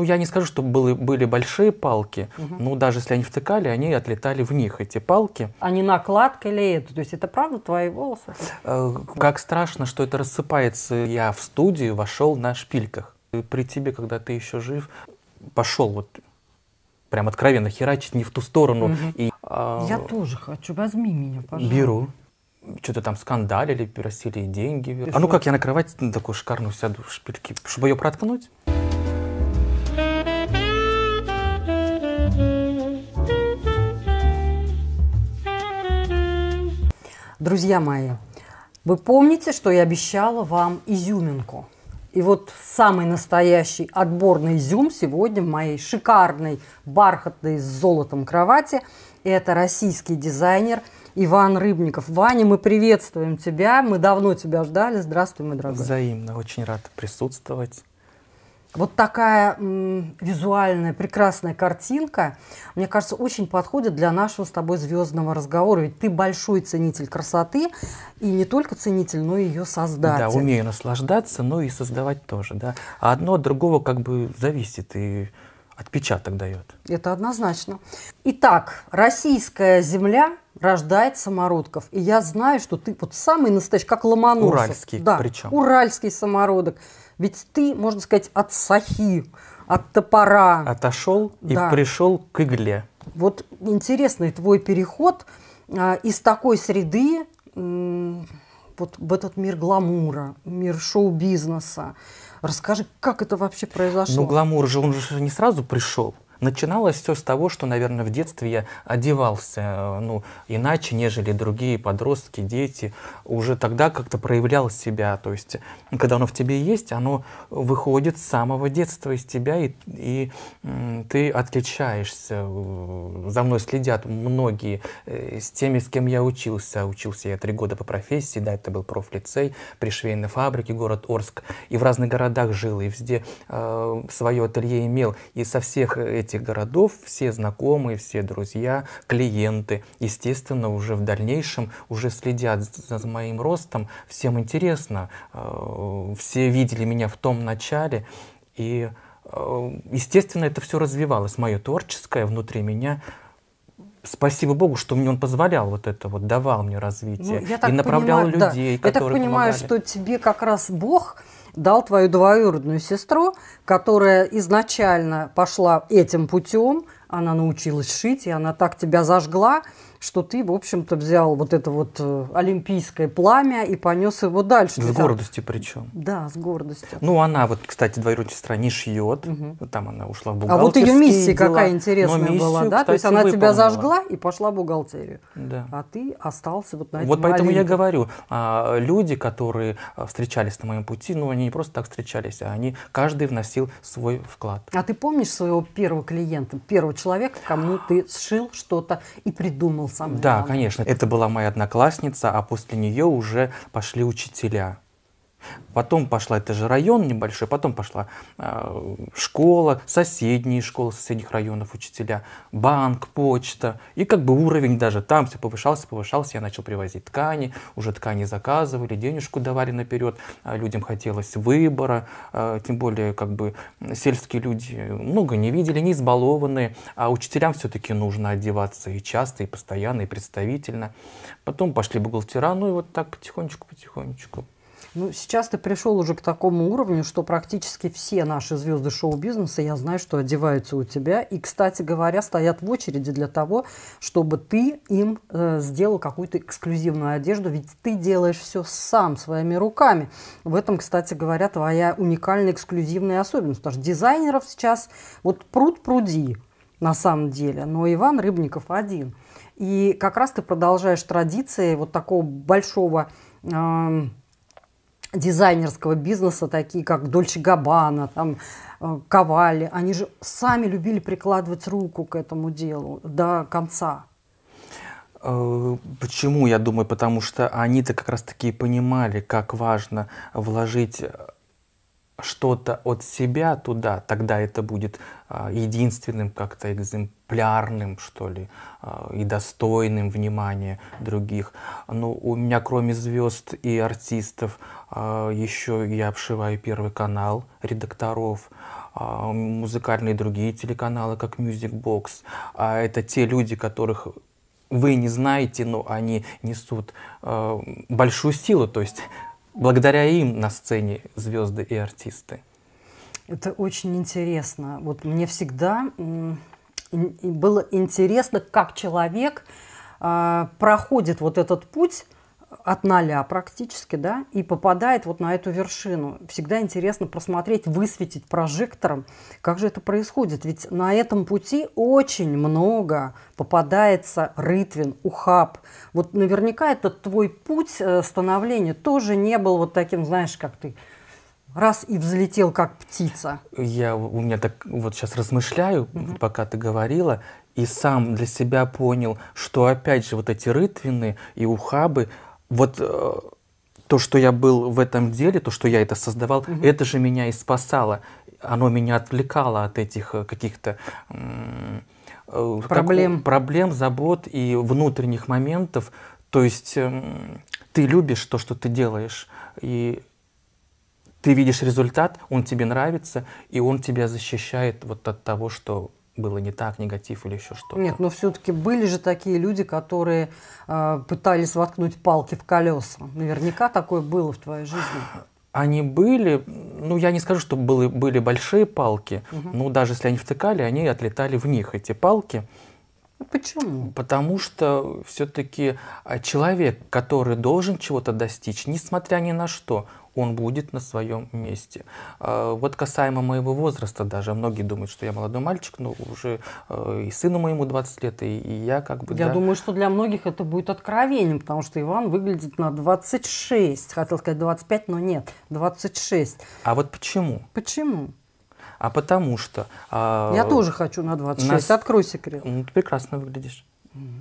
ну, я не скажу, что были, были большие палки, угу. но даже если они втыкали, они отлетали в них, эти палки. Они накладка или это? То есть это правда твои волосы? Э, как страшно, что это рассыпается. Я в студию вошел на шпильках. И при тебе, когда ты еще жив, пошел вот прям откровенно херачить не в ту сторону. Угу. И, а... Я тоже хочу, возьми меня, пожалуйста. Беру что-то там скандалили, просили деньги. Ты а ну как я на кровать такую шикарную сяду, шпильки, чтобы ее проткнуть? Друзья мои, вы помните, что я обещала вам изюминку? И вот самый настоящий отборный изюм сегодня в моей шикарной, бархатной с золотом кровати – это российский дизайнер Иван Рыбников. Ваня, мы приветствуем тебя, мы давно тебя ждали. Здравствуй, мой дорогой. Взаимно, очень рад присутствовать. Вот такая м, визуальная, прекрасная картинка, мне кажется, очень подходит для нашего с тобой звездного разговора. Ведь ты большой ценитель красоты, и не только ценитель, но и ее создатель. Да, умею наслаждаться, но и создавать тоже. Да? А одно от другого как бы зависит и отпечаток дает. Это однозначно. Итак, российская земля рождает самородков. И я знаю, что ты вот самый настоящий, как Ломоносов. Уральский да, причем. Уральский самородок. Ведь ты, можно сказать, от сахи, от топора. Отошел да. и пришел к игле. Вот интересный твой переход а, из такой среды вот в этот мир гламура, мир шоу-бизнеса. Расскажи, как это вообще произошло? Ну, гламур же, он же не сразу пришел. Начиналось все с того, что, наверное, в детстве я одевался э, ну, иначе, нежели другие подростки, дети. Уже тогда как-то проявлял себя. То есть, когда оно в тебе есть, оно выходит с самого детства из тебя, и, и ты отличаешься. Э, за мной следят многие э, с теми, с кем я учился. Учился я три года по профессии, да, это был профлицей при швейной фабрике город Орск. И в разных городах жил, и везде э, свое ателье имел. И со всех этих этих городов все знакомые, все друзья, клиенты, естественно, уже в дальнейшем уже следят за, моим ростом, всем интересно, э, все видели меня в том начале, и, э, естественно, это все развивалось, мое творческое внутри меня, спасибо Богу, что мне он позволял вот это вот, давал мне развитие ну, я так и направлял понимаю, людей, да. которые Я так понимаю, помогали. что тебе как раз Бог дал твою двоюродную сестру, которая изначально пошла этим путем, она научилась шить, и она так тебя зажгла, что ты, в общем-то, взял вот это вот э, олимпийское пламя и понес его дальше. С ты гордостью причем. Да, с гордостью. Ну, она вот, кстати, двоюродная сестра не шьет, угу. там она ушла в бухгалтерию. А вот ее миссия дела. какая интересная миссию, была, да? Кстати, То есть она выполнила. тебя зажгла и пошла в бухгалтерию. Да. А ты остался вот на этом Вот поэтому маленьком. я говорю, а, люди, которые а, встречались на моем пути, ну, они не просто так встречались, а они, каждый вносил свой вклад. А ты помнишь своего первого клиента, первого человека, кому ты сшил что-то и придумал самый Да, главный. конечно. Это была моя одноклассница, а после нее уже пошли учителя. Потом пошла, это же район небольшой, потом пошла э, школа, соседние школы соседних районов, учителя, банк, почта. И как бы уровень даже там все повышался, повышался. Я начал привозить ткани, уже ткани заказывали, денежку давали наперед, а, людям хотелось выбора. Э, тем более как бы сельские люди много не видели, не избалованные, а учителям все-таки нужно одеваться и часто, и постоянно, и представительно. Потом пошли бухгалтера, ну и вот так потихонечку-потихонечку. Ну, сейчас ты пришел уже к такому уровню, что практически все наши звезды шоу-бизнеса, я знаю, что одеваются у тебя. И, кстати говоря, стоят в очереди для того, чтобы ты им э, сделал какую-то эксклюзивную одежду. Ведь ты делаешь все сам, своими руками. В этом, кстати говоря, твоя уникальная эксклюзивная особенность. Потому что дизайнеров сейчас вот пруд пруди на самом деле. Но Иван Рыбников один. И как раз ты продолжаешь традиции вот такого большого э, дизайнерского бизнеса, такие как Дольче Габбана, там, э, Ковали, они же сами любили прикладывать руку к этому делу до конца. Э, почему, я думаю, потому что они-то как раз-таки понимали, как важно вложить э, что-то от себя туда, тогда это будет а, единственным как-то экземплярным, что ли, а, и достойным внимания других. Но ну, у меня кроме звезд и артистов а, еще я обшиваю Первый канал, редакторов, музыкальные другие телеканалы, как Music Box. Это те люди, которых вы не знаете, но они несут большую силу, то есть благодаря им на сцене звезды и артисты. Это очень интересно. Вот мне всегда было интересно, как человек а, проходит вот этот путь от ноля практически, да, и попадает вот на эту вершину. Всегда интересно просмотреть, высветить прожектором, как же это происходит. Ведь на этом пути очень много попадается рытвин, ухаб. Вот наверняка этот твой путь э, становления тоже не был вот таким, знаешь, как ты раз и взлетел как птица. Я у меня так вот сейчас размышляю, угу. пока ты говорила, и сам для себя понял, что опять же вот эти рытвины и ухабы, вот э, то, что я был в этом деле, то, что я это создавал, угу. это же меня и спасало. Оно меня отвлекало от этих э, каких-то э, проблем. Как, проблем, забот и внутренних моментов. То есть эм, ты любишь то, что ты делаешь, и ты видишь результат, он тебе нравится, и он тебя защищает вот от того, что было не так, негатив или еще что-то. Нет, но все-таки были же такие люди, которые э, пытались воткнуть палки в колеса. Наверняка такое было в твоей жизни. Они были, ну я не скажу, что были, были большие палки, угу. но даже если они втыкали, они отлетали в них, эти палки. Угу. Ну, почему? Потому что все-таки а, человек, который должен чего-то достичь, несмотря ни на что, он будет на своем месте. А, вот касаемо моего возраста даже, многие думают, что я молодой мальчик, но уже а, и сыну моему 20 лет, и, я как бы... Я да... думаю, что для многих это будет откровением, потому что Иван выглядит на 26, хотел сказать 25, но нет, 26. А вот почему? Почему? а потому что... А, Я тоже хочу на 26, нас... открой секрет. Ну, ты прекрасно выглядишь.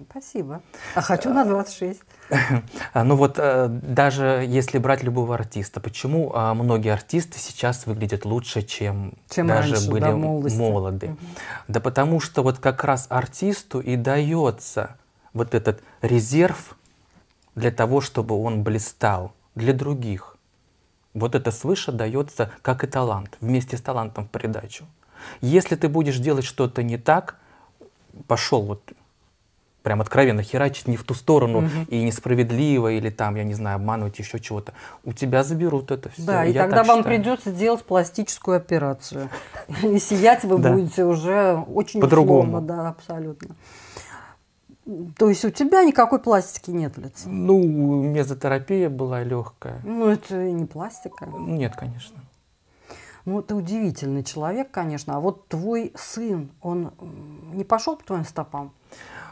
Спасибо. А хочу на 26. А, ну вот э, даже если брать любого артиста, почему а, многие артисты сейчас выглядят лучше, чем, чем даже раньше, были да, молоды? Угу. Да потому что вот как раз артисту и дается вот этот резерв для того, чтобы он блистал для других. Вот это свыше дается как и талант, вместе с талантом в придачу. Если ты будешь делать что-то не так, пошел вот прям откровенно херачить не в ту сторону угу. и несправедливо, или там, я не знаю, обманывать еще чего-то, у тебя заберут это все. Да, и я тогда вам считаю. придется делать пластическую операцию. И сиять вы будете уже очень По-другому. да, абсолютно. То есть у тебя никакой пластики нет лица? Ну, мезотерапия была легкая. Ну, это и не пластика. Нет, конечно. Ну, ты удивительный человек, конечно. А вот твой сын, он не пошел по твоим стопам?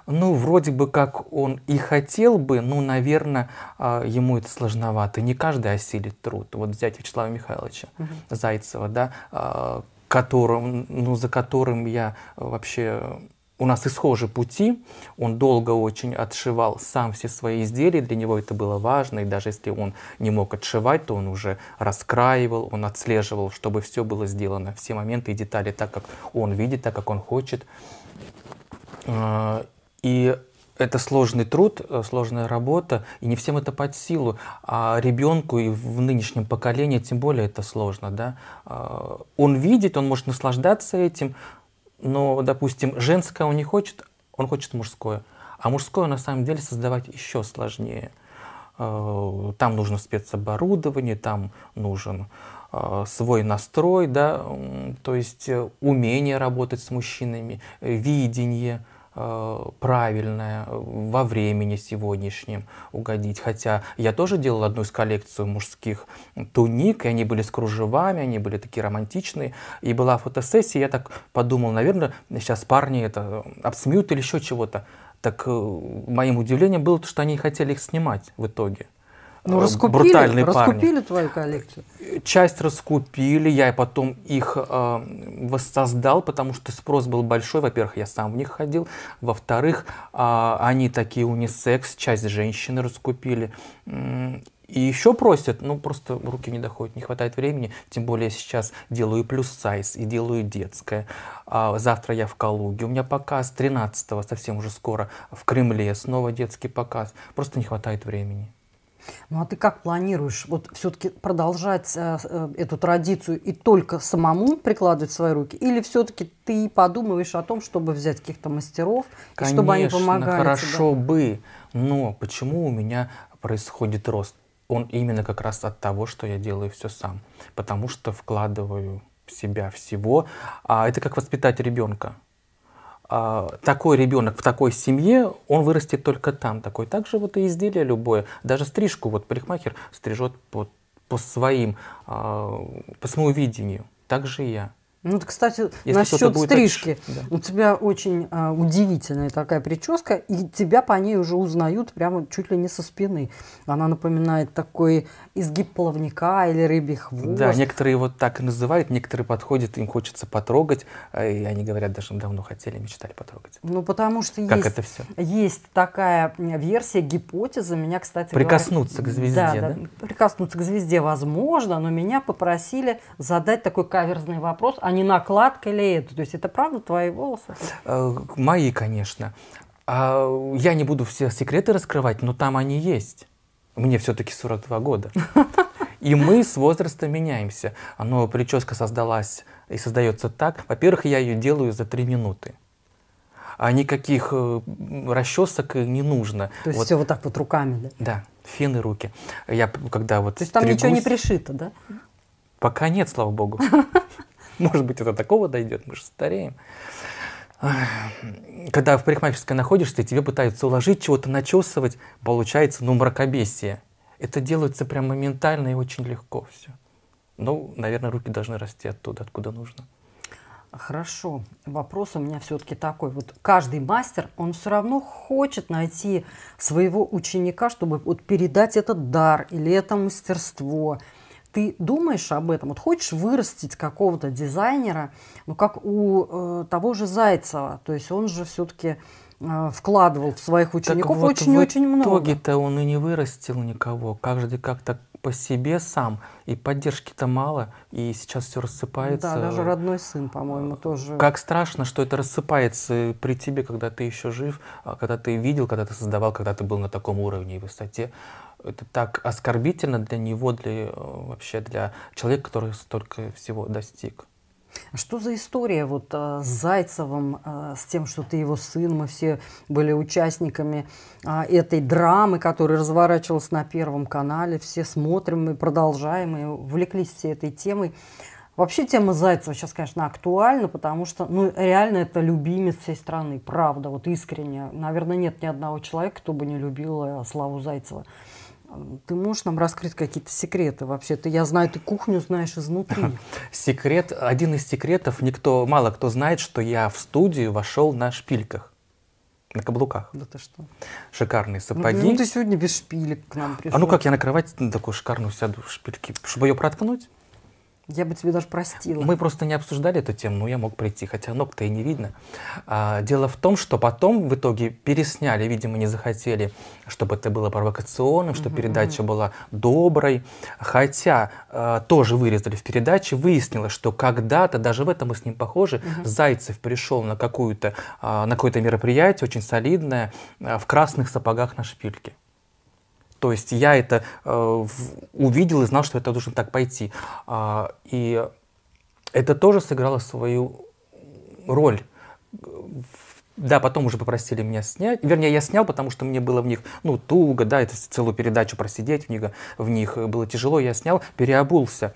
Ну, вроде бы как он и хотел бы, но, наверное, а, ему это сложновато. Не каждый осилит труд. Вот взять Вячеслава Михайловича угу. Зайцева, да, а, которым, ну, за которым я вообще у нас и схожи пути. Он долго очень отшивал сам все свои изделия, для него это было важно, и даже если он не мог отшивать, то он уже раскраивал, он отслеживал, чтобы все было сделано, все моменты и детали так, как он видит, так, как он хочет. А, и это сложный труд, э, сложная работа, и не всем это под силу. А ребенку и в нынешнем поколении тем более это сложно. Да? А, он видит, он может наслаждаться этим, но, ну, допустим, женское он не хочет, он хочет мужское. А мужское на самом деле создавать еще сложнее. Э, там нужно спецоборудование, там нужен э, свой настрой, да, то есть э, умение работать с мужчинами, видение – Э, правильное э, во времени сегодняшнем угодить. Хотя я тоже делал одну из коллекций мужских туник, и они были с кружевами, они были такие романтичные. И была фотосессия, я так подумал, наверное, сейчас парни это э, обсмеют или еще чего-то. Так моим удивлением было то, что они хотели их снимать в итоге ну, э, раскупили, брутальные раскупили парни. твою коллекцию? Часть раскупили, я потом их э, воссоздал, потому что спрос был большой. Во-первых, я сам в них ходил. Во-вторых, э, они такие унисекс, часть женщины раскупили. И еще просят, ну просто руки не доходят, не хватает времени, тем более я сейчас делаю плюс сайз и делаю детское. А завтра я в Калуге, у меня показ 13-го, совсем уже скоро, в Кремле снова детский показ, просто не хватает времени. Ну а ты как планируешь вот все-таки продолжать э, э, эту традицию и только самому прикладывать свои руки? Или все-таки ты подумываешь о том, чтобы взять каких-то мастеров, Конечно, и чтобы они помогали? хорошо тебе? бы, но почему у меня происходит рост? Он именно как раз от того, что я делаю все сам. Потому что вкладываю себя всего. А это как воспитать ребенка. А, такой ребенок в такой семье, он вырастет только там такой. Также вот и изделие любое, даже стрижку, вот парикмахер стрижет по, по, своим, а, по своему видению. Так же и я. Ну, кстати, Если насчет стрижки. Да. У тебя очень а, удивительная такая прическа, и тебя по ней уже узнают прямо чуть ли не со спины. Она напоминает такой изгиб плавника или рыбий хвост. Да, некоторые вот так и называют, некоторые подходят, им хочется потрогать, а, и они говорят, даже давно хотели, мечтали потрогать. Ну, потому что как есть, это все? есть такая версия, гипотеза, меня, кстати, Прикоснуться говорят, к звезде, да, да? да? Прикоснуться к звезде возможно, но меня попросили задать такой каверзный вопрос, а не накладка ли это? То есть это правда твои волосы? Э, мои, конечно. А, я не буду все секреты раскрывать, но там они есть. Мне все-таки 42 года. И мы с возраста меняемся. Но прическа создалась и создается так. Во-первых, я ее делаю за 3 минуты. А никаких э, расчесок не нужно. То есть вот. все вот так вот руками, да? Да, фен и руки. Я когда вот То есть стригусь, ничего не пришито, да? Пока нет, слава богу. Может быть, это такого дойдет, мы же стареем. Когда в парикмахерской находишься, тебе пытаются уложить чего-то, начесывать, получается, ну, мракобесие. Это делается прям моментально и очень легко все. Ну, наверное, руки должны расти оттуда, откуда нужно. Хорошо. Вопрос у меня все-таки такой. Вот каждый мастер, он все равно хочет найти своего ученика, чтобы вот передать этот дар или это мастерство – ты думаешь об этом, вот хочешь вырастить какого-то дизайнера, ну как у э, того же Зайцева, то есть он же все-таки э, вкладывал в своих учеников очень-очень вот очень много. В итоге-то он и не вырастил никого, каждый как-то по себе сам, и поддержки-то мало, и сейчас все рассыпается. Да, даже родной сын, по-моему, э, тоже. Как страшно, что это рассыпается при тебе, когда ты еще жив, а, когда ты видел, когда ты создавал, когда ты был на таком уровне и высоте это так оскорбительно для него, для э, вообще для человека, который столько всего достиг. А что за история вот э, с Зайцевым, э, с тем, что ты его сын, мы все были участниками этой драмы, которая разворачивалась на Первом канале, все смотрим и продолжаем, и увлеклись всей этой темой. Вообще тема Зайцева сейчас, конечно, актуальна, потому что, ну, реально это любимец всей страны, правда, вот искренне. Наверное, нет ни одного человека, кто бы не любил Славу Зайцева. Ты можешь нам раскрыть какие-то секреты вообще-то? Я знаю, ты кухню знаешь изнутри. Секрет, один из секретов, никто, мало кто знает, что я в студию вошел на шпильках. На каблуках. Да ты что? Шикарные ну, сапоги. Ну, ну ты сегодня без шпилек к нам пришел. А ну как, я на кровать такую шикарную сяду, шпильки, чтобы ее проткнуть? Я бы тебе даже простила. Мы просто не обсуждали эту тему, но я мог прийти, хотя ног-то и не видно. А, дело в том, что потом в итоге пересняли, видимо, не захотели, чтобы это было провокационным, чтобы угу. передача была доброй. Хотя а, тоже вырезали в передаче, выяснилось, что когда-то, даже в этом мы с ним похожи, угу. Зайцев пришел на, какую-то, а, на какое-то мероприятие, очень солидное, а, в красных сапогах на шпильке. То есть я это э, увидел и знал, что это должен так пойти. А, и это тоже сыграло свою роль. Да, потом уже попросили меня снять. Вернее, я снял, потому что мне было в них, ну, туго, да, это целую передачу просидеть в них, в них было тяжело. Я снял, переобулся.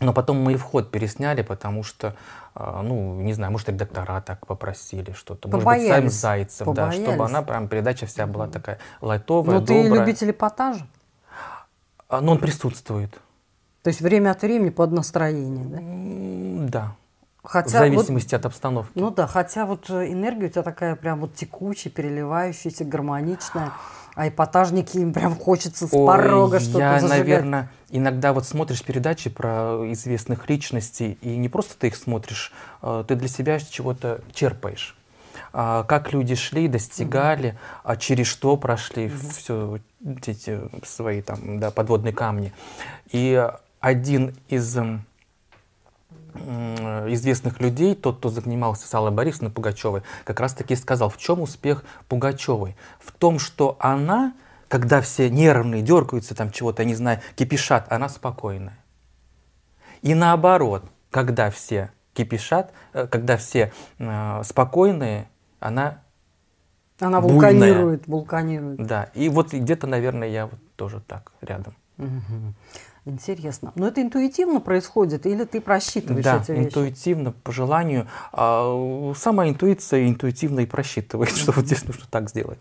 Но потом мы и вход пересняли, потому что, а, ну, не знаю, может, редактора так попросили что-то. Может быть, сами Зайцев, Побоялись. да, чтобы она прям передача вся была такая лайтовая, Но ну, ты любитель эпатажа? Ну, он присутствует. То есть время от времени под настроение, да? Да. Хотя в зависимости вот, от обстановки. Ну да, хотя вот э, энергия у тебя такая прям вот текучая, переливающаяся, гармоничная. А эпатажники им прям хочется с Ой, порога что-то Я, зажигать. наверное, иногда вот смотришь передачи про известных личностей, и не просто ты их смотришь, а, ты для себя чего-то черпаешь. А, как люди шли, достигали, угу. а через что прошли угу. все эти свои там да, подводные камни. И один из известных людей, тот, кто занимался с Аллой Борисовной Пугачевой, как раз-таки сказал, в чем успех Пугачевой? В том, что она, когда все нервные, дергаются там чего-то, не знаю, кипишат, она спокойная. И наоборот, когда все кипишат, э, когда все э, спокойные, она Она вулканирует, буйная. вулканирует. Да, и вот где-то, наверное, я вот тоже так рядом. Угу. Интересно. Но это интуитивно происходит или ты просчитываешь да, эти вещи? интуитивно, по желанию. А, сама интуиция интуитивно и просчитывает, что вот здесь нужно так сделать.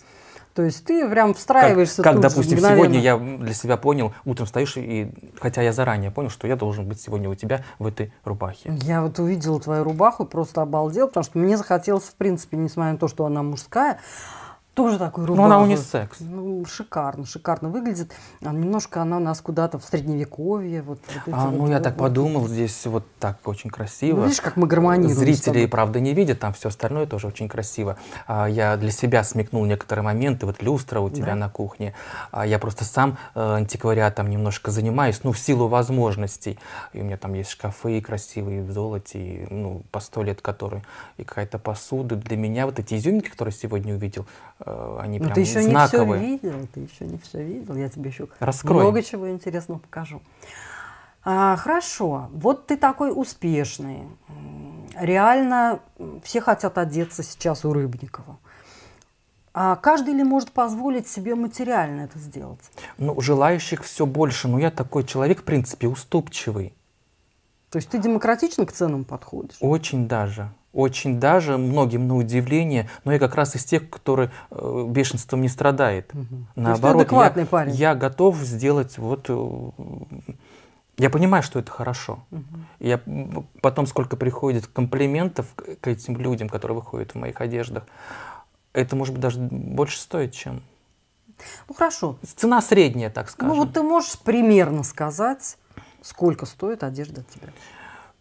То есть ты прям встраиваешься. Как, как допустим, же, сегодня я для себя понял, утром встаешь и хотя я заранее понял, что я должен быть сегодня у тебя в этой рубахе. Я вот увидела твою рубаху и просто обалдел, потому что мне захотелось, в принципе, несмотря на то, что она мужская, тоже такую ну, рубаху. Но она унисекс. Ну, шикарно, шикарно выглядит. А немножко она у нас куда-то в средневековье. Вот, вот а, ну, вот, я вот, так вот. подумал, здесь вот так очень красиво. Ну, видишь, как мы гармонируем. Зрители, правда, не видят, там все остальное тоже очень красиво. А, я для себя смекнул некоторые моменты, вот люстра у тебя да. на кухне. А, я просто сам э, антиквариатом немножко занимаюсь, ну, в силу возможностей. И у меня там есть шкафы красивые в золоте, и, ну, по сто лет которые, и какая-то посуда. Для меня вот эти изюминки, которые сегодня увидел, Э, они ну, прям ты еще знаковые. не все видел, ты еще не все видел. Я тебе еще Раскрой. много чего интересного покажу. А, хорошо, вот ты такой успешный. Реально все хотят одеться сейчас у Рыбникова. А каждый ли может позволить себе материально это сделать? Ну, желающих все больше. Но я такой человек, в принципе, уступчивый. То есть ты демократично к ценам подходишь? Очень даже очень даже многим на удивление, но я как раз из тех, которые э, бешенством не страдает. Угу. Наоборот, То есть я, парень. я готов сделать вот э, я понимаю, что это хорошо. Угу. Я потом, сколько приходит комплиментов к этим людям, которые выходят в моих одеждах, это, может быть, даже больше стоит, чем... Ну, хорошо. Цена средняя, так скажем. Ну, вот ты можешь примерно сказать, сколько стоит одежда тебе?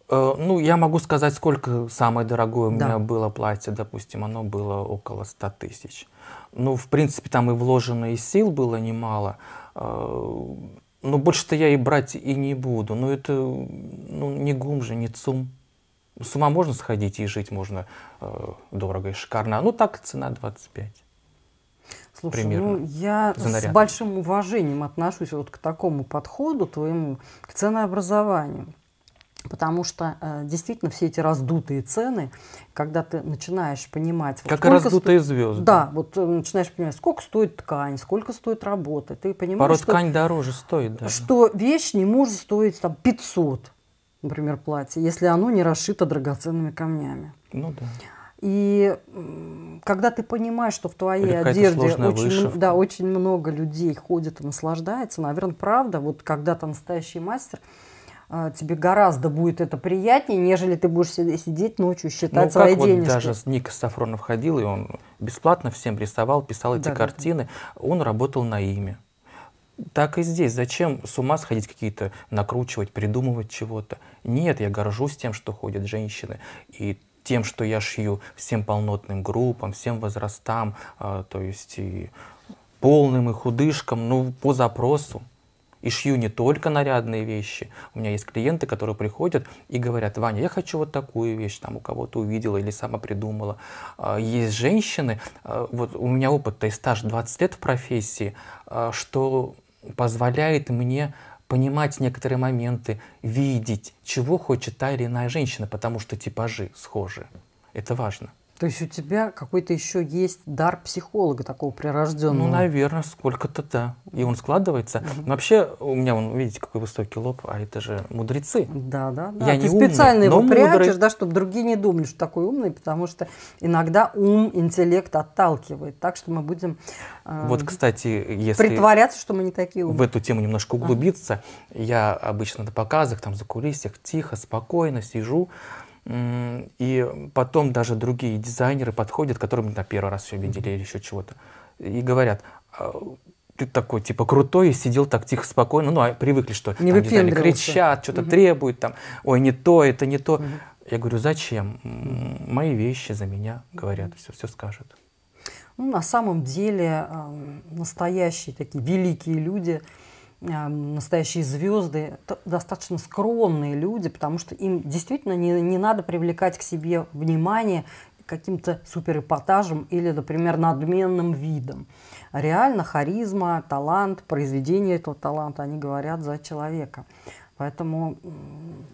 Э, ну, я могу сказать, сколько самое дорогое у да. меня было платье, допустим, оно было около 100 тысяч. Ну, в принципе, там и вложено, и сил было немало. Э, но больше-то я и брать и не буду. Но ну, это ну, не гум же, не цум. С ума можно сходить и жить можно э, дорого и шикарно. А ну, так цена 25. Слушай, ну, примерно. ну я с большим уважением отношусь вот к такому подходу твоему, к ценообразованию. Потому что э, действительно все эти раздутые цены, когда ты начинаешь понимать... Как вот раздутые сто... звезды. Да, вот э, начинаешь понимать, сколько стоит ткань, сколько стоит работа. Ты понимаешь, Порой что, ткань дороже стоит. Даже. Что вещь не может стоить там 500, например, платье, если оно не расшито драгоценными камнями. Ну да. И когда ты понимаешь, что в твоей одежде очень, да, очень много людей ходит и наслаждается, наверное, правда, вот когда-то настоящий мастер – а, тебе гораздо будет это приятнее, нежели ты будешь сидеть ночью считать ну, свои как денежки. Вот даже Ник Сафронов ходил, и он бесплатно всем рисовал, писал эти да, картины. Да. Он работал на имя. Так и здесь. Зачем с ума сходить какие-то, накручивать, придумывать чего-то? Нет, я горжусь тем, что ходят женщины. И тем, что я шью всем полнотным группам, всем возрастам, а, то есть и полным, и худышкам, ну, по запросу. И шью не только нарядные вещи. У меня есть клиенты, которые приходят и говорят, Ваня, я хочу вот такую вещь, там у кого-то увидела или сама придумала. А, есть женщины, а, вот у меня опыт-то и стаж 20 лет в профессии, а, что позволяет мне понимать некоторые моменты, видеть, чего хочет та или иная женщина, потому что типажи схожи. Это важно. То есть у тебя какой-то еще есть дар психолога такого прирожденного? Ну, наверное, сколько-то да. И он складывается. Угу. вообще у меня, вон, видите, какой высокий лоб, а это же мудрецы. Да, да, да. Я а не Ты умный, специально его прячешь, мудрый. да, чтобы другие не думали, что такой умный, потому что иногда ум, интеллект отталкивает. Так что мы будем э, вот, кстати, если притворяться, что мы не такие умные. В эту тему немножко углубиться. А. Я обычно на показах, там, за кулисах, тихо, спокойно сижу, и потом даже другие дизайнеры подходят, которые мы на первый раз все видели или еще чего-то, и говорят, «А, ты такой, типа, крутой, и сидел так тихо, спокойно, ну, а привыкли, что не там дизайнеры кричат, что-то угу. требуют, там, ой, не то, это не то. Угу. Я говорю, зачем? Мои вещи за меня говорят, все, все скажут. Ну, на самом деле, настоящие такие великие люди – настоящие звезды, достаточно скромные люди, потому что им действительно не, не надо привлекать к себе внимание каким-то суперэпатажем или, например, надменным видом. Реально харизма, талант, произведение этого таланта, они говорят за человека. Поэтому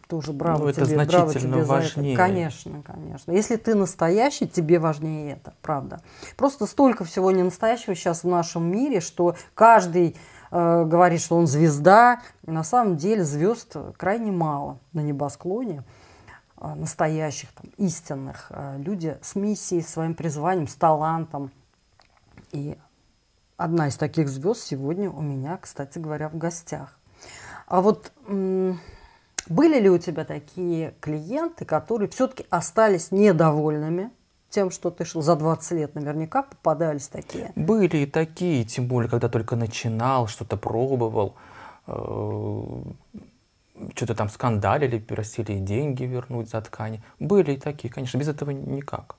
тоже браво ну, тебе, это значительно браво тебе важнее. за это. Конечно, конечно. Если ты настоящий, тебе важнее это, правда. Просто столько всего не настоящего сейчас в нашем мире, что каждый Э, говорит, что он звезда. на самом деле звезд крайне мало на небосклоне э, настоящих, там, истинных. Э, люди с миссией, своим призванием, с талантом. И одна из таких звезд сегодня у меня, кстати говоря, в гостях. А вот были ли у тебя такие клиенты, которые все-таки остались недовольными – тем, что ты шел за 20 лет, наверняка попадались такие. Были и такие, тем более, когда только начинал, что-то пробовал, э, что-то там скандалили, просили деньги вернуть за ткани. Были и такие, конечно, без этого никак.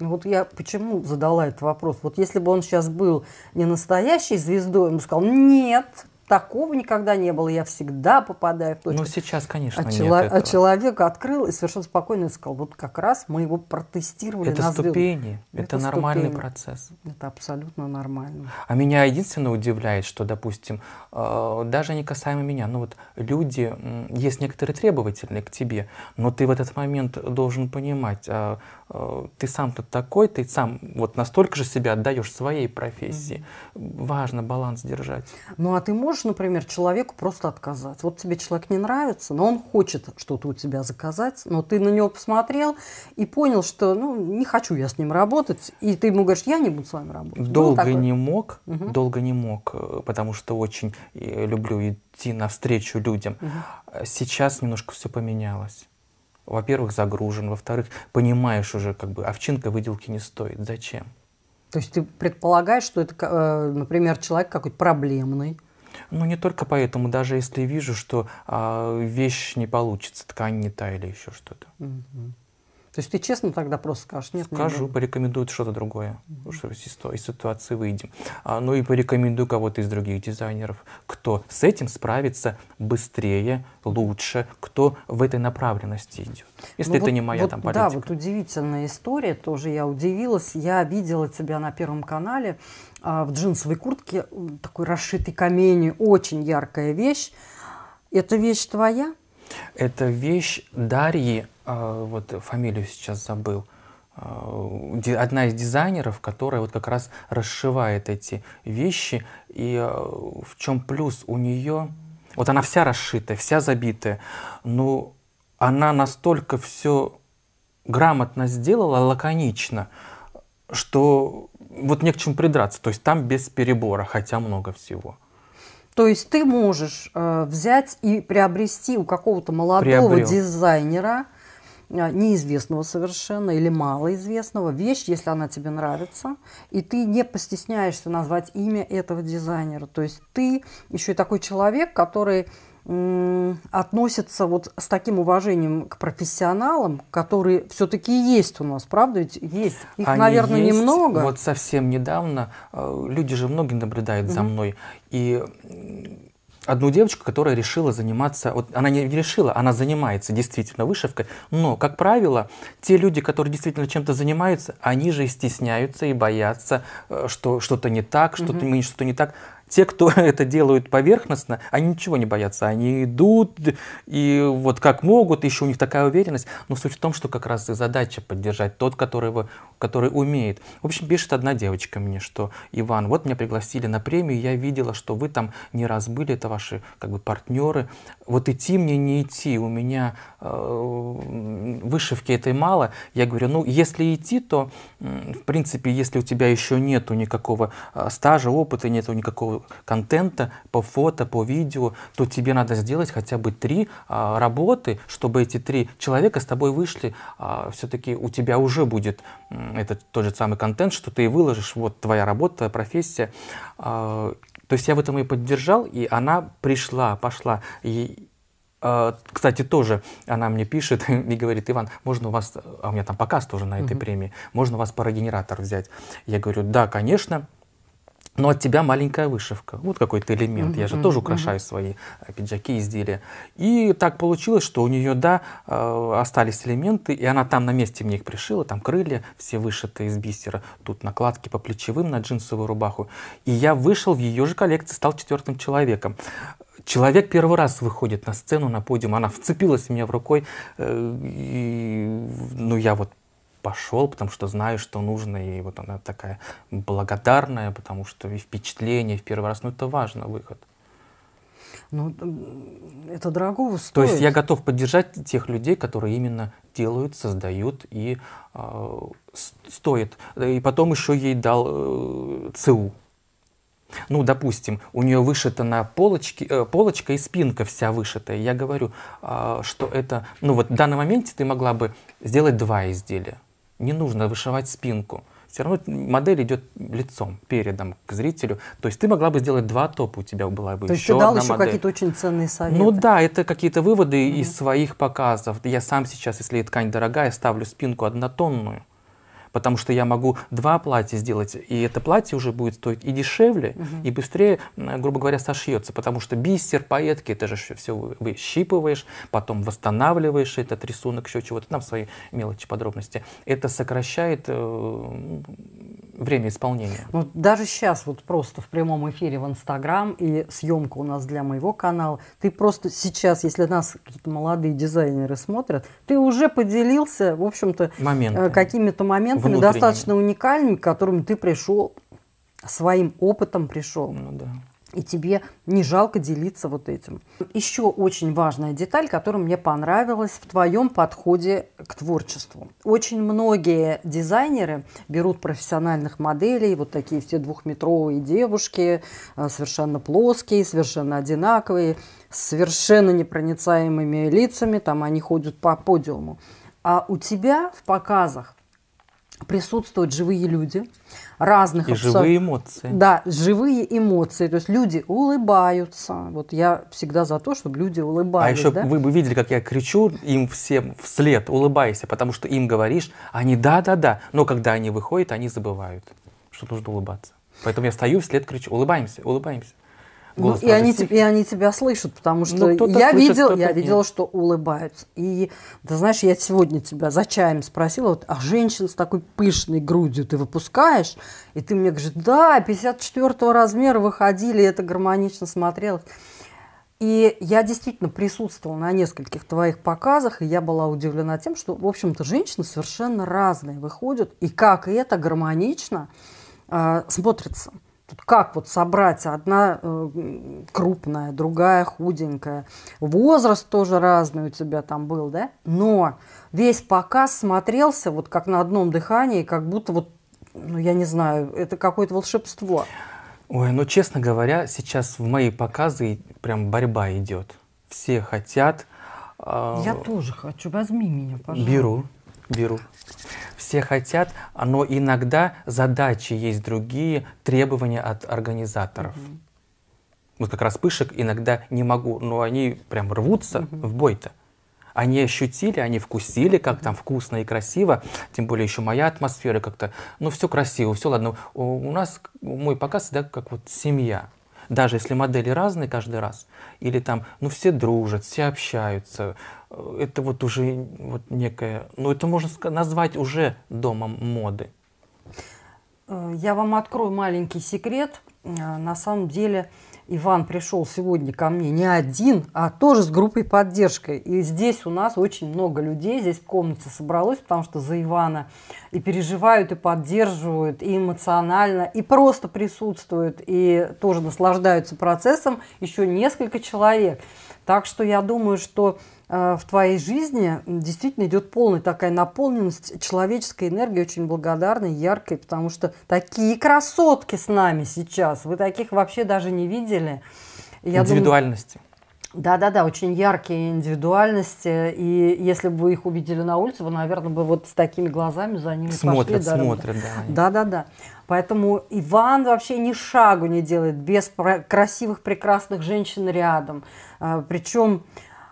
Ну вот я почему задала этот вопрос. Вот если бы он сейчас был не настоящей звездой, он бы сказал, нет, такого никогда не было, я всегда попадаю в точку. Ну, сейчас, конечно, а нет чело- этого. А человек открыл и совершенно спокойно сказал, вот как раз мы его протестировали Это на ступени, это, это нормальный ступени. процесс. Это абсолютно нормально. А меня единственное удивляет, что, допустим, э, даже не касаемо меня, ну вот люди, есть некоторые требовательные к тебе, но ты в этот момент должен понимать, а ты сам тут такой, ты сам вот настолько же себя отдаешь своей профессии. Mm-hmm. Важно баланс держать. Ну а ты можешь, например, человеку просто отказать. Вот тебе человек не нравится, но он хочет что-то у тебя заказать, но ты на него посмотрел и понял, что ну не хочу я с ним работать, и ты ему говоришь, я не буду с вами работать. Долго не мог, mm-hmm. долго не мог, потому что очень э, люблю идти навстречу людям. Mm-hmm. Сейчас немножко все поменялось во-первых, загружен, во-вторых, понимаешь уже, как бы овчинка выделки не стоит. Зачем? То есть ты предполагаешь, что это, э, например, человек какой-то проблемный, ну, не только поэтому, даже если вижу, что а, вещь не получится, ткань не та или еще что-то. Угу. То есть ты честно тогда просто скажешь, нет, Скажу, не порекомендуют что-то другое, mm-hmm. что из ситуации выйдем. А, ну и порекомендую кого-то из других дизайнеров, кто с этим справится быстрее, лучше, кто в этой направленности идет. Если ну, это вот, не моя вот, там политика. Да, вот удивительная история, тоже я удивилась. Я видела тебя на Первом канале а, в джинсовой куртке, такой расшитый каменью, очень яркая вещь. Это вещь твоя? Это вещь Дарьи а, вот фамилию сейчас забыл, а, одна из дизайнеров, которая вот как раз расшивает эти вещи. И а, в чем плюс у нее? Вот она вся расшитая, вся забитая. Ну, она настолько все грамотно сделала, лаконично, что вот не к чему придраться. То есть там без перебора, хотя много всего. То есть ты можешь э, взять и приобрести у какого-то молодого Приобрел. дизайнера – а, неизвестного совершенно или малоизвестного, вещь, если она тебе нравится, и ты не постесняешься назвать имя этого дизайнера. То есть ты еще и такой человек, который относится вот с таким уважением к профессионалам, которые все-таки есть у нас, правда? Ведь есть. Их, Они наверное, есть. немного. Вот совсем недавно э, люди же многие наблюдают mm-hmm. за мной. И одну девочку, которая решила заниматься, вот она не решила, она занимается действительно вышивкой, но, как правило, те люди, которые действительно чем-то занимаются, они же и стесняются и боятся, э, что что-то не так, что-то угу. что-то не так. Те, кто это делают поверхностно, они ничего не боятся. Они идут и вот как могут, еще у них такая уверенность. Но суть в том, что как раз и задача поддержать тот, которого, который умеет. В общем, пишет одна девочка мне, что Иван, вот меня пригласили на премию, я видела, что вы там не раз были, это ваши как бы партнеры. Вот идти мне не идти, у меня э, вышивки этой мало. Я говорю, ну если идти, то в принципе, если у тебя еще нету никакого э, стажа, опыта, нету никакого контента по фото, по видео, то тебе надо сделать хотя бы три а, работы, чтобы эти три человека с тобой вышли. А, все-таки у тебя уже будет этот тот же самый контент, что ты и выложишь. Вот твоя работа, твоя профессия. А, то есть я в этом и поддержал, и она пришла, пошла. И, а, кстати, тоже она мне пишет и говорит, Иван, можно у вас, а у меня там показ тоже на этой mm-hmm. премии, можно у вас парогенератор взять? Я говорю, да, конечно но от тебя маленькая вышивка. Вот какой-то элемент. Mm-hmm. Я же тоже украшаю mm-hmm. свои э, пиджаки, изделия. И так получилось, что у нее, да, э, остались элементы, и она там на месте мне их пришила, там крылья все вышиты из бисера, тут накладки по плечевым на джинсовую рубаху. И я вышел в ее же коллекции, стал четвертым человеком. Человек первый раз выходит на сцену, на подиум, она вцепилась в меня в рукой, э, и, ну я вот пошел, потому что знаю, что нужно, и вот она такая благодарная, потому что и впечатление в первый раз, ну это важно, выход. Ну, это дорого стоит. То есть я готов поддержать тех людей, которые именно делают, создают и э, а, стоит. И потом еще ей дал э, ЦУ. Ну, допустим, у нее вышита на полочке, э, полочка и спинка вся вышитая. Я говорю, э, что это... Ну, вот в данном моменте ты могла бы сделать два изделия не нужно вышивать спинку. Все равно модель идет лицом, передом к зрителю. То есть ты могла бы сделать два топа, у тебя была бы То еще ты дал одна еще какие-то очень ценные советы. Ну да, это какие-то выводы mm-hmm. из своих показов. Я сам сейчас, если ткань дорогая, ставлю спинку однотонную потому что я могу два платья сделать, и это платье уже будет стоить и дешевле, угу. и быстрее, грубо говоря, сошьется, потому что бисер, поетки, это же все выщипываешь, потом восстанавливаешь этот рисунок, еще чего-то, там свои мелочи, подробности. Это сокращает э, время исполнения? Ну, даже сейчас вот просто в прямом эфире в Инстаграм и съемка у нас для моего канала. Ты просто сейчас, если нас какие-то молодые дизайнеры смотрят, ты уже поделился, в общем-то, э, Моменты. какими-то моментами достаточно уникальными, к которым ты пришел, своим опытом пришел. Ну да и тебе не жалко делиться вот этим. Еще очень важная деталь, которая мне понравилась в твоем подходе к творчеству. Очень многие дизайнеры берут профессиональных моделей, вот такие все двухметровые девушки, э, совершенно плоские, совершенно одинаковые, с совершенно непроницаемыми лицами, там они ходят по подиуму. А у тебя в показах присутствуют живые люди разных и абсолютно. живые эмоции. Да, живые эмоции. То есть люди улыбаются. Вот я всегда за то, чтобы люди а улыбались. А еще да? вы бы видели, как я кричу им всем вслед, улыбайся, потому что им говоришь, они да-да-да, но когда они выходят, они забывают, что нужно улыбаться. Поэтому я стою вслед кричу, улыбаемся, улыбаемся голос ну, и, они, и они тебя слышат, потому ну, что ну, я, слышит, видел, я видела, что улыбаются. И, ты знаешь, я сегодня тебя за чаем спросила, вот, а женщина с такой пышной грудью ты выпускаешь? И ты мне говоришь, да, 54 размера выходили, это гармонично смотрелось. И я действительно присутствовала на нескольких твоих показах, и я была удивлена тем, что, в общем-то, женщины совершенно разные выходят, и как это гармонично э, смотрится. Тут как вот собрать одна э, крупная, другая худенькая. Возраст тоже разный у тебя там был, да? Но весь показ смотрелся вот как на одном дыхании, как будто вот, ну я не знаю, это какое-то волшебство. Ой, ну честно говоря, сейчас в мои показы прям борьба идет. Все хотят. Э, я тоже хочу, возьми меня, пожалуйста. Беру, беру. Все хотят, но иногда задачи есть другие, требования от организаторов. Угу. Вот как раз пышек иногда не могу, но они прям рвутся угу. в бой-то. Они ощутили, они вкусили, как там вкусно и красиво, тем более еще моя атмосфера как-то, ну все красиво, все ладно. У нас мой показ всегда как вот семья даже если модели разные каждый раз, или там, ну, все дружат, все общаются, Э, это вот уже вот некое, ну это можно назвать уже домом моды. Э, я вам открою маленький секрет. Э, на самом деле Иван пришел сегодня ко мне не один, а тоже с группой поддержки. И здесь у нас очень много людей, здесь в комнате собралось, потому что за Ивана и переживают, и поддерживают, и эмоционально, и просто присутствуют, и тоже наслаждаются процессом еще несколько человек. Так что я думаю, что Э, в твоей жизни действительно идет полная такая наполненность человеческой энергии, очень благодарной, яркой, потому что такие красотки с нами сейчас, вы таких вообще даже не видели. Я Индивидуальности. Да-да-да, очень яркие индивидуальности, и если бы вы их увидели на улице, вы, наверное, бы вот с такими глазами за ними смотрят, пошли. Смотрят, смотрят, да. Да-да-да. Поэтому Иван вообще ни шагу не делает без красивых, прекрасных женщин рядом. Э, Причем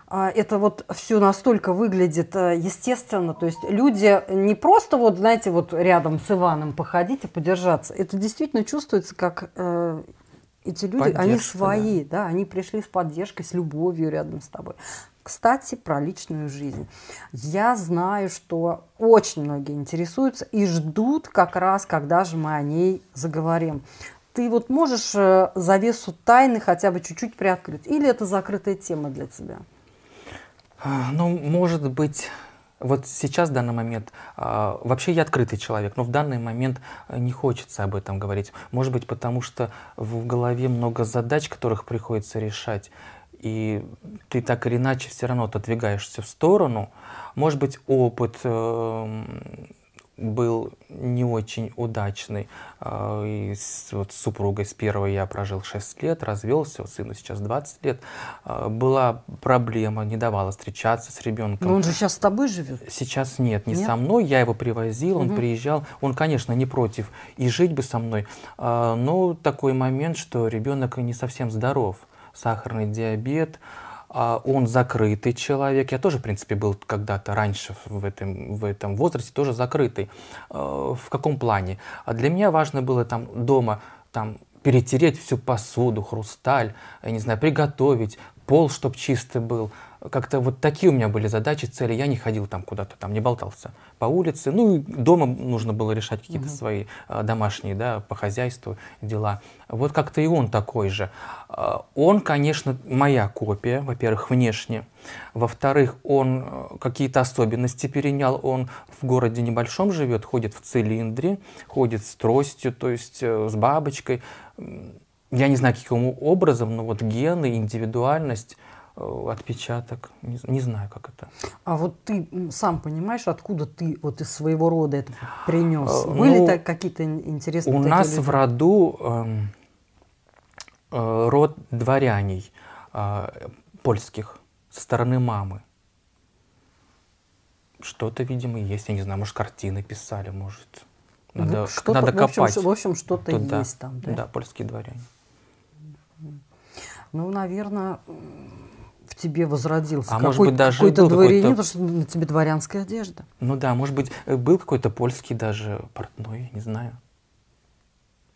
а, это вот все настолько выглядит э, естественно. То есть люди не просто вот, знаете, вот рядом с Иваном походить и подержаться. Это действительно чувствуется как э, эти люди, Поддержка, они свои, да. да, они пришли с поддержкой, с любовью рядом с тобой. Кстати, про личную жизнь. Я знаю, что очень многие интересуются и ждут как раз, когда же мы о ней заговорим ты вот можешь э, завесу тайны хотя бы чуть-чуть приоткрыть? Или это закрытая тема для тебя? А, ну, может быть, вот сейчас, в данный момент, а, вообще я открытый человек, но в данный момент э, не хочется об этом говорить. Может быть, потому что в голове много задач, которых приходится решать, и ты так или иначе все равно отодвигаешься в сторону. Может быть, опыт эм, был не очень удачный. А, и с, вот, с супругой с первой я прожил 6 лет, развелся, вот, сыну сейчас 20 лет. А, была проблема, не давала встречаться с ребенком. Но он же сейчас с тобой живет? Сейчас нет, не нет? со мной. Я его привозил, он угу. приезжал. Он, конечно, не против и жить бы со мной. А, но такой момент, что ребенок не совсем здоров. Сахарный диабет, а он закрытый человек. Я тоже, в принципе, был когда-то раньше в этом, в этом возрасте, тоже закрытый. Э, в каком плане? А для меня важно было там дома там, перетереть всю посуду, хрусталь, я не знаю, приготовить, пол, чтобы чистый был, как-то вот такие у меня были задачи, цели. Я не ходил там куда-то, там не болтался по улице. Ну, и дома нужно было решать какие-то угу. свои а, домашние, да, по хозяйству дела. Вот как-то и он такой же. А, он, конечно, моя копия, во-первых, внешне. Во-вторых, он э, какие-то особенности перенял. Он в городе небольшом живет, ходит в цилиндре, ходит с тростью, то есть э, с бабочкой. Я не знаю, каким образом, но вот гены, индивидуальность – Э, отпечаток, не, не знаю, как это. А вот ты сам понимаешь, откуда ты вот из своего рода это принес? Э, Были ну, какие-то интересные? У нас люди? в роду эм, э, род дворяней э, польских со стороны мамы. Что-то, видимо, есть, я не знаю, может, картины писали, может. Ну, надо, ну, что надо копать. В общем, в общем что-то туда, есть там, да? Да, польские дворяне. Ну, наверное, в тебе возродился. А какой, может быть, даже какой-то дворянин, какой-то... потому что на тебе дворянская одежда. Ну да, может быть, э, был какой-то польский даже портной, не знаю.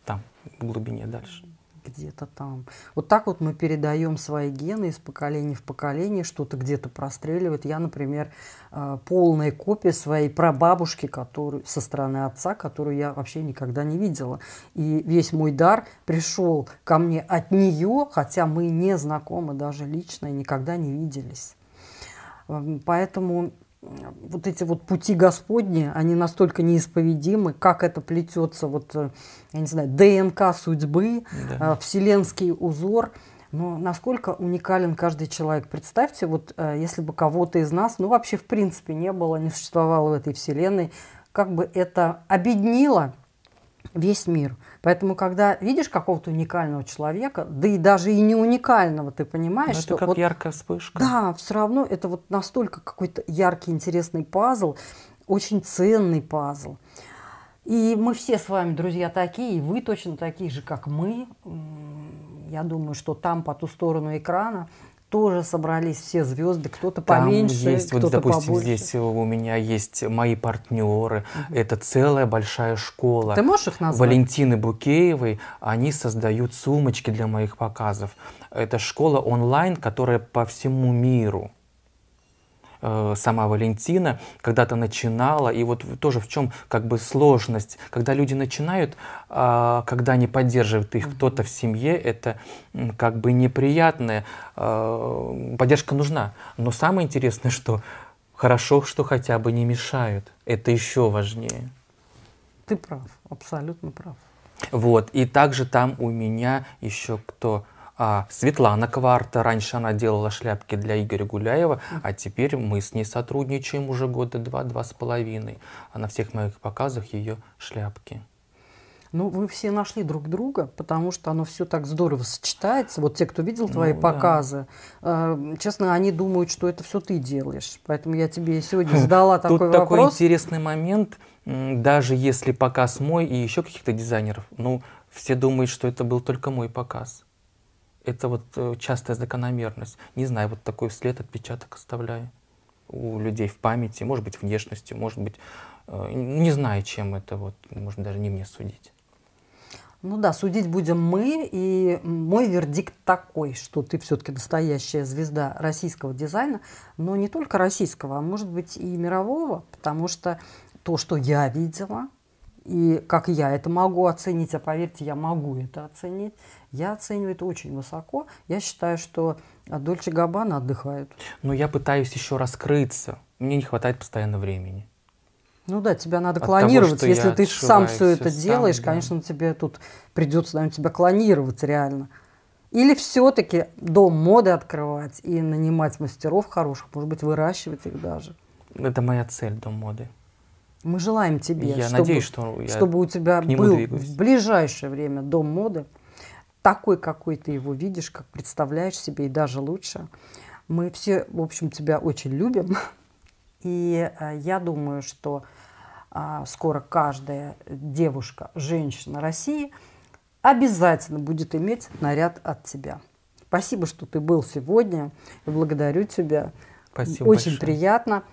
Там, в глубине дальше где-то там. Вот так вот мы передаем свои гены из поколения в поколение, что-то где-то простреливает. Я, например, э, полная копия своей прабабушки которую, со стороны отца, которую я вообще никогда не видела. И весь мой дар пришел ко мне от нее, хотя мы не знакомы даже лично и никогда не виделись. Эм, поэтому вот эти вот пути Господни, они настолько неисповедимы, как это плетется, вот, э, я не знаю, ДНК судьбы, да. Э, вселенский узор. Но насколько уникален каждый человек? Представьте, вот э, если бы кого-то из нас, ну вообще в принципе не было, не существовало в этой вселенной, как бы это обеднило весь мир. Поэтому, когда видишь какого-то уникального человека, да и даже и не уникального, ты понимаешь, ну, это что... как вот, яркая вспышка. Да, все равно это вот настолько какой-то яркий, интересный пазл, очень ценный пазл. И мы все с вами, друзья, такие, и вы точно такие же, как мы. Я думаю, что там, по ту сторону экрана, тоже собрались все звезды, кто-то поменьше, есть, кто-то вот, допустим, побольше. здесь у меня есть мои партнеры, угу. это целая большая школа. Ты можешь их назвать? Валентины Букеевой, они создают сумочки для моих показов. Это школа онлайн, которая по всему миру. Э, сама Валентина когда-то начинала, и вот тоже в чем как бы сложность, когда люди начинают, э, когда не поддерживают их кто-то в семье, это как бы неприятное, а, поддержка нужна, но самое интересное, что хорошо, что хотя бы не мешают, это еще важнее. Ты прав, абсолютно прав. Вот, и также там у меня еще кто? А Светлана Кварта, раньше она делала шляпки для Игоря Гуляева, а теперь мы с ней сотрудничаем уже года два, два с половиной. А на всех моих показах ее шляпки. Ну, вы все нашли друг друга, потому что оно все так здорово сочетается. Вот те, кто видел ну твои ну, показы, да. э, честно, они думают, что это все ты делаешь. Поэтому я тебе сегодня задала такой вопрос. Тут такой интересный момент. Даже если показ мой и еще каких-то дизайнеров, ну, все думают, что это был только мой показ. Это вот э, частая закономерность. Не знаю, вот такой след, отпечаток оставляю у людей в памяти, может быть, внешностью, может быть, э, не знаю, чем это, вот, Можно даже не мне судить. Ну да, судить будем мы, и мой вердикт такой, что ты все-таки настоящая звезда российского дизайна, но не только российского, а может быть и мирового, потому что то, что я видела – и как я это могу оценить, а поверьте, я могу это оценить, я оцениваю это очень высоко. Я считаю, что Дольче Габбана отдыхают. Но я пытаюсь еще раскрыться. Мне не хватает постоянно времени. Ну да, тебя надо От клонировать. Того, Если ты сам все это сам, делаешь, да. конечно, тебе тут придется наверное, тебя клонировать реально. Или все-таки дом моды открывать и нанимать мастеров хороших, может быть, выращивать их даже. Это моя цель, дом моды. Мы желаем тебе, я чтобы, надеюсь, что я у тебя был двигаюсь. в ближайшее время дом моды, такой, какой ты его видишь, как представляешь себе, и даже лучше. Мы все, в общем, тебя очень любим. И э, я думаю, что а, скоро каждая девушка, женщина России обязательно будет иметь наряд от тебя. Спасибо, что ты был сегодня. Благодарю тебя. Спасибо Очень большое. приятно.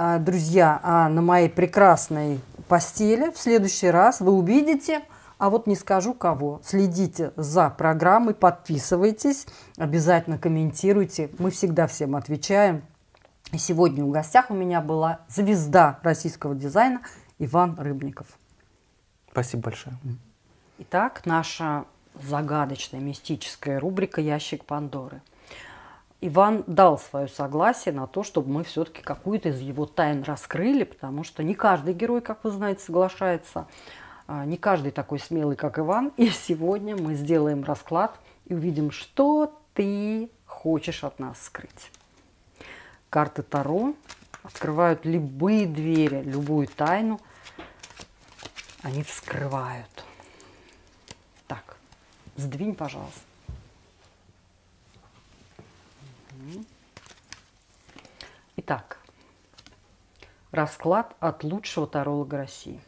А, друзья, а, на моей прекрасной постели. В следующий раз вы увидите, а вот не скажу кого. Следите за программой, подписывайтесь, обязательно комментируйте. Мы всегда всем отвечаем. И сегодня в гостях у меня была звезда российского дизайна Иван Рыбников. Спасибо большое. Итак, наша загадочная мистическая рубрика «Ящик Пандоры». Иван дал свое согласие на то, чтобы мы все-таки какую-то из его тайн раскрыли, потому что не каждый герой, как вы знаете, соглашается, а, не каждый такой смелый, как Иван. И сегодня мы сделаем расклад и увидим, что ты хочешь от нас скрыть. Карты Таро открывают любые двери, любую тайну. Они вскрывают. Так, сдвинь, пожалуйста. Итак, расклад от лучшего таролога России.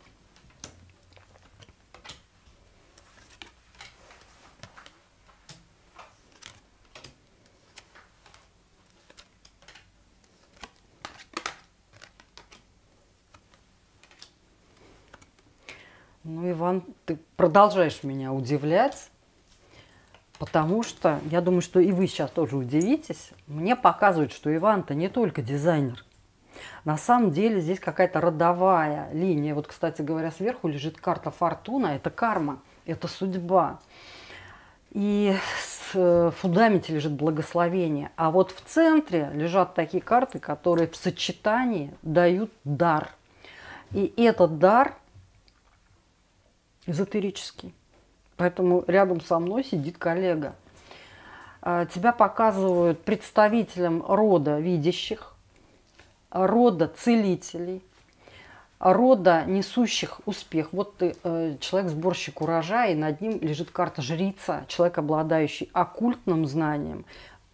Ну, Иван, ты продолжаешь меня удивлять. Потому что, я думаю, что и вы сейчас тоже удивитесь, мне показывают, что Иван-то не только дизайнер. На самом деле здесь какая-то родовая линия. Вот, кстати говоря, сверху лежит карта фортуна. Это карма, это судьба. И э, в фундаменте лежит благословение. А вот в центре лежат такие карты, которые в сочетании дают дар. И этот дар эзотерический. Поэтому рядом со мной сидит коллега. А, тебя показывают представителям рода видящих, рода целителей, рода несущих успех. Вот ты э, человек-сборщик урожая, и над ним лежит карта жрица, человек, обладающий оккультным знанием,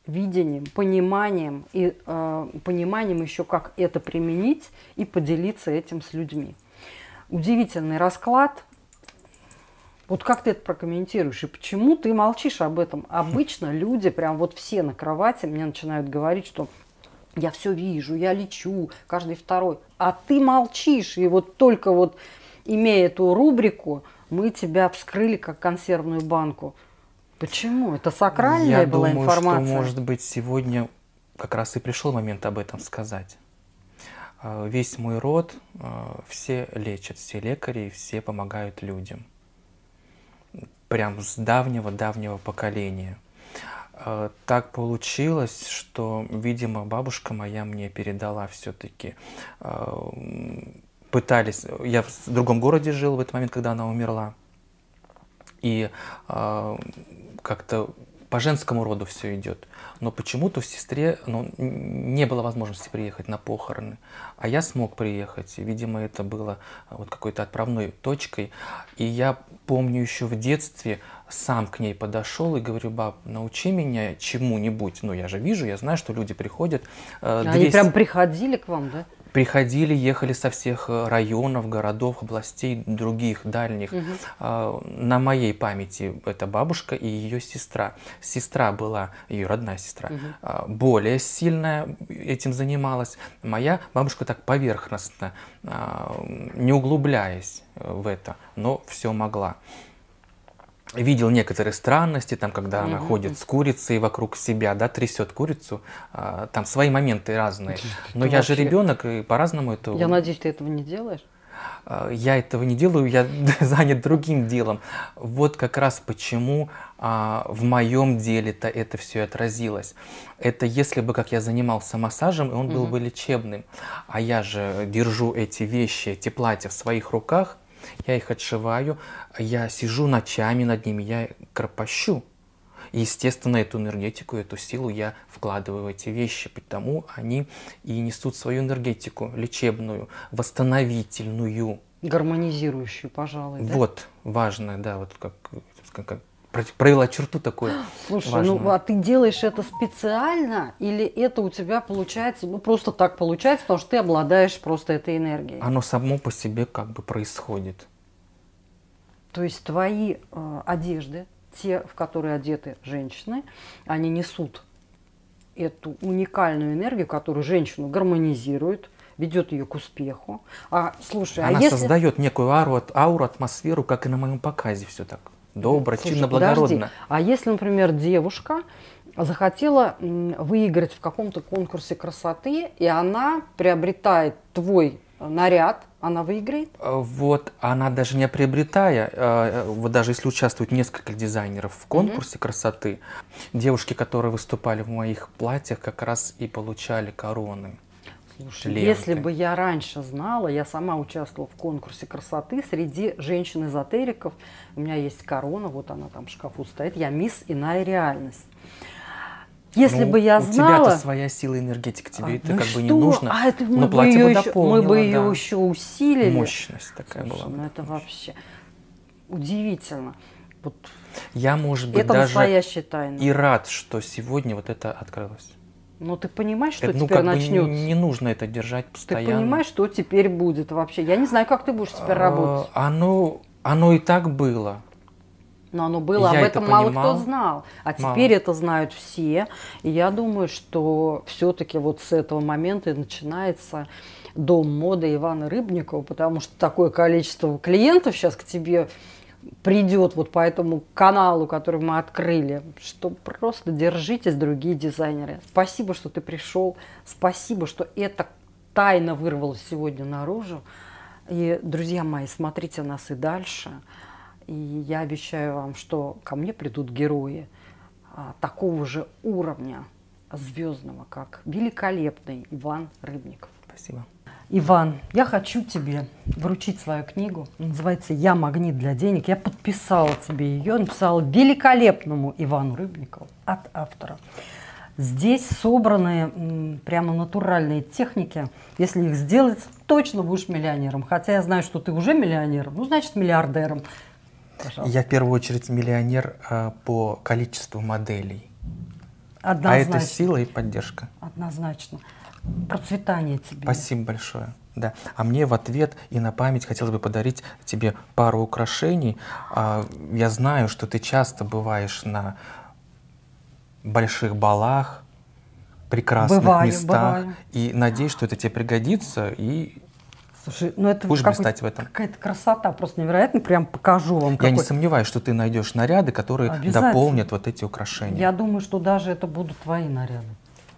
видением, пониманием и э, пониманием еще, как это применить и поделиться этим с людьми. Удивительный расклад. Вот как ты это прокомментируешь? И почему ты молчишь об этом? Обычно люди, прям вот все на кровати, мне начинают говорить, что я все вижу, я лечу, каждый второй. А ты молчишь, и вот только вот имея эту рубрику, мы тебя вскрыли как консервную банку. Почему? Это сакральная я была думаю, информация. Что, может быть, сегодня как раз и пришел момент об этом сказать. А, весь мой род, а, все лечат, все лекари, все помогают людям прям с давнего-давнего поколения. Э, так получилось, что, видимо, бабушка моя мне передала все-таки. Э, пытались, я в другом городе жил в этот момент, когда она умерла, и э, как-то по женскому роду все идет но почему-то сестре ну, не было возможности приехать на похороны, а я смог приехать. Видимо, это было э, вот какой-то отправной точкой. И я помню еще в детстве сам к ней подошел и говорю, баб, научи меня чему-нибудь. Ну, я же вижу, я знаю, что люди приходят. Э, 200... Они прям приходили к вам, да? приходили, ехали со всех э, районов, городов, областей, других, дальних. Угу. на моей памяти это бабушка и ее сестра. Сестра была, ее родная сестра, угу. более сильная этим занималась. Моя бабушка так поверхностно, а, не углубляясь э, в это, но все могла видел некоторые странности, там, когда mm-hmm. она ходит с курицей вокруг себя, да, трясет курицу, а, там свои моменты разные. Но ты я вообще... же ребенок, и по-разному это... Я надеюсь, ты этого не делаешь? А, я этого не делаю, я занят другим делом. Вот как раз почему а, в моем деле-то это все отразилось. Это если бы, как я занимался массажем, и он mm-hmm. был бы лечебным. А я же держу эти вещи, эти платья в своих руках, я их отшиваю, я сижу ночами над ними, я кропощу. И, естественно, эту энергетику, эту силу я вкладываю в эти вещи, потому они и несут свою энергетику лечебную, восстановительную. Гармонизирующую, пожалуй. Да? Вот, важно, да, вот как, как, провела черту такую. Слушай, ну, важную. ну а ты делаешь это специально или это у тебя получается, ну просто так получается, потому что ты обладаешь просто этой энергией? Оно само по себе как бы происходит. То есть твои э, одежды, те, в которые одеты женщины, они несут эту уникальную энергию, которую женщину гармонизирует, ведет ее к успеху. А слушай, а она а если... создает некую ауру, ауру, атмосферу, как и на моем показе все так добро, Слушай, чинно, благородно. А если, например, девушка захотела выиграть в каком-то конкурсе красоты, и она приобретает твой наряд, она выиграет? Э, вот, она даже не приобретая, э, э, вот даже если участвуют несколько дизайнеров в конкурсе mm-hmm. красоты, девушки, которые выступали в моих платьях, как раз и получали короны. Слушай, ленты. если бы я раньше знала, я сама участвовала в конкурсе красоты среди женщин-эзотериков. У меня есть корона, вот она там в шкафу стоит. Я мисс иная реальность. Если ну, бы я знала... У тебя-то своя сила энергетика, тебе а, это ну как что? бы не нужно. А это мы бы ее еще, мы бы ее да. еще усилили. Мощность такая Слушай, была. Ну это мощность. вообще удивительно. Вот я, может быть, это даже и рад, что сегодня вот это открылось. Но ну, ты понимаешь, что это, ну, теперь как начнется? Бы не, нужно это держать постоянно. Ты понимаешь, что теперь будет вообще? Я не знаю, как ты будешь теперь а, работать. Оно, оно и так было. Но оно было, я об этом это мало кто знал. А мало. теперь это знают все. И я думаю, что все-таки вот с этого момента и начинается дом моды Ивана Рыбникова, потому что такое количество клиентов сейчас к тебе придет вот по этому каналу, который мы открыли, что просто держитесь, другие дизайнеры. Спасибо, что ты пришел, спасибо, что это тайно вырвалось сегодня наружу. И, друзья мои, смотрите нас и дальше. И я обещаю вам, что ко мне придут герои а, такого же уровня звездного, как великолепный Иван Рыбников. Спасибо. Иван, я хочу тебе вручить свою книгу. Называется «Я магнит для денег». Я подписала тебе ее, написала великолепному Ивану Рыбникову от автора. Здесь собраны прямо натуральные техники. Если их сделать, точно будешь миллионером. Хотя я знаю, что ты уже миллионером, ну, значит, миллиардером. Пожалуйста. Я в первую очередь миллионер э, по количеству моделей. Однозначно. А это сила и поддержка. Однозначно. Процветания тебе. Спасибо большое. Да. А мне в ответ и на память хотелось бы подарить тебе пару украшений. А, я знаю, что ты часто бываешь на больших балах, прекрасных бываю, местах. Бываю. И надеюсь, что это тебе пригодится и Слушай, ну это будешь блистать в этом. Какая-то красота просто невероятная, прям покажу вам. Я не сомневаюсь, что ты найдешь наряды, которые дополнят вот эти украшения. Я думаю, что даже это будут твои наряды.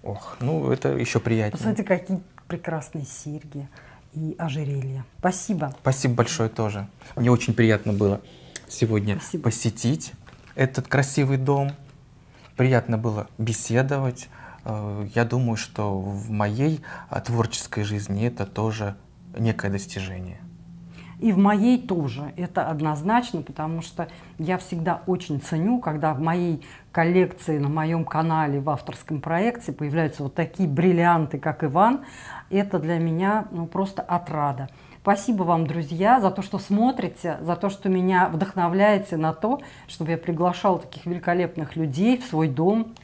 Ох, ну это еще приятнее. Посмотрите, какие прекрасные серьги и ожерелья. Спасибо. Спасибо большое тоже. Мне очень приятно было сегодня Спасибо. посетить этот красивый дом. Приятно было беседовать. Э, я думаю, что в моей э, творческой жизни это тоже некое достижение. И в моей тоже. Это однозначно, потому что я всегда очень ценю, когда в моей коллекции, на моем канале, в авторском проекте появляются вот такие бриллианты, как Иван. Это для меня ну, просто отрада. Спасибо вам, друзья, за то, что смотрите, за то, что меня вдохновляете на то, чтобы я приглашала таких великолепных людей в свой дом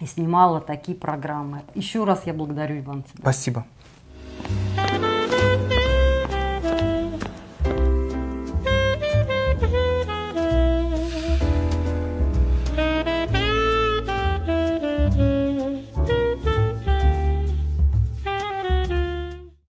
и снимала такие программы. Еще раз я благодарю, Иван. Спасибо. thank